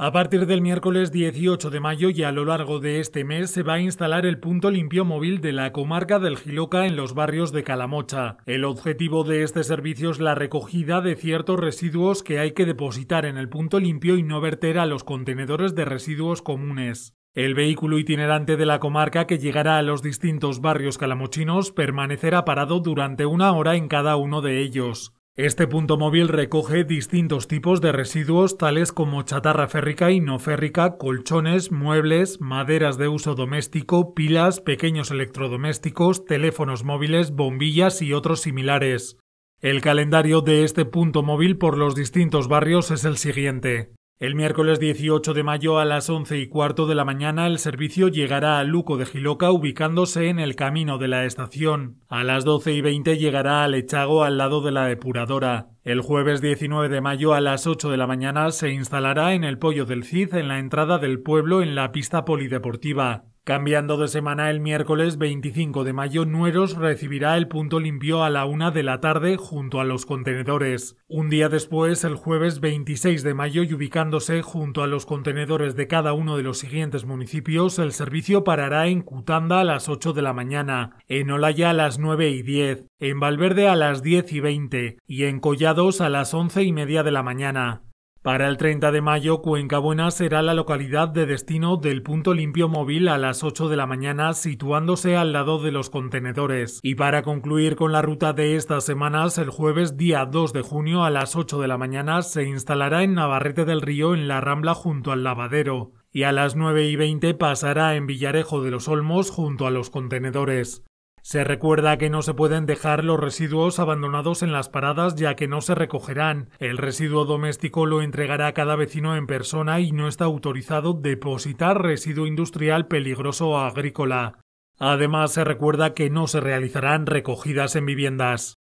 A partir del miércoles 18 de mayo y a lo largo de este mes se va a instalar el punto limpio móvil de la comarca del Giloca en los barrios de Calamocha. El objetivo de este servicio es la recogida de ciertos residuos que hay que depositar en el punto limpio y no verter a los contenedores de residuos comunes. El vehículo itinerante de la comarca que llegará a los distintos barrios calamochinos permanecerá parado durante una hora en cada uno de ellos. Este punto móvil recoge distintos tipos de residuos tales como chatarra férrica y no férrica, colchones, muebles, maderas de uso doméstico, pilas, pequeños electrodomésticos, teléfonos móviles, bombillas y otros similares. El calendario de este punto móvil por los distintos barrios es el siguiente. El miércoles 18 de mayo a las 11 y cuarto de la mañana el servicio llegará a Luco de Giloca ubicándose en el camino de la estación. A las 12 y 20 llegará a Lechago al lado de la depuradora. El jueves 19 de mayo a las 8 de la mañana se instalará en el Pollo del Cid en la entrada del pueblo en la pista polideportiva. Cambiando de semana el miércoles 25 de mayo, Nueros recibirá el punto limpio a la una de la tarde junto a los contenedores. Un día después, el jueves 26 de mayo, y ubicándose junto a los contenedores de cada uno de los siguientes municipios, el servicio parará en Cutanda a las 8 de la mañana, en Olaya a las 9 y 10, en Valverde a las 10 y 20 y en Collados a las 11 y media de la mañana. Para el 30 de mayo, Cuenca Buena será la localidad de destino del punto limpio móvil a las 8 de la mañana, situándose al lado de los contenedores. Y para concluir con la ruta de estas semanas, el jueves día 2 de junio a las 8 de la mañana se instalará en Navarrete del Río en la Rambla junto al lavadero y a las 9 y 20 pasará en Villarejo de los Olmos junto a los contenedores. Se recuerda que no se pueden dejar los residuos abandonados en las paradas ya que no se recogerán. El residuo doméstico lo entregará cada vecino en persona y no está autorizado depositar residuo industrial peligroso o agrícola. Además, se recuerda que no se realizarán recogidas en viviendas.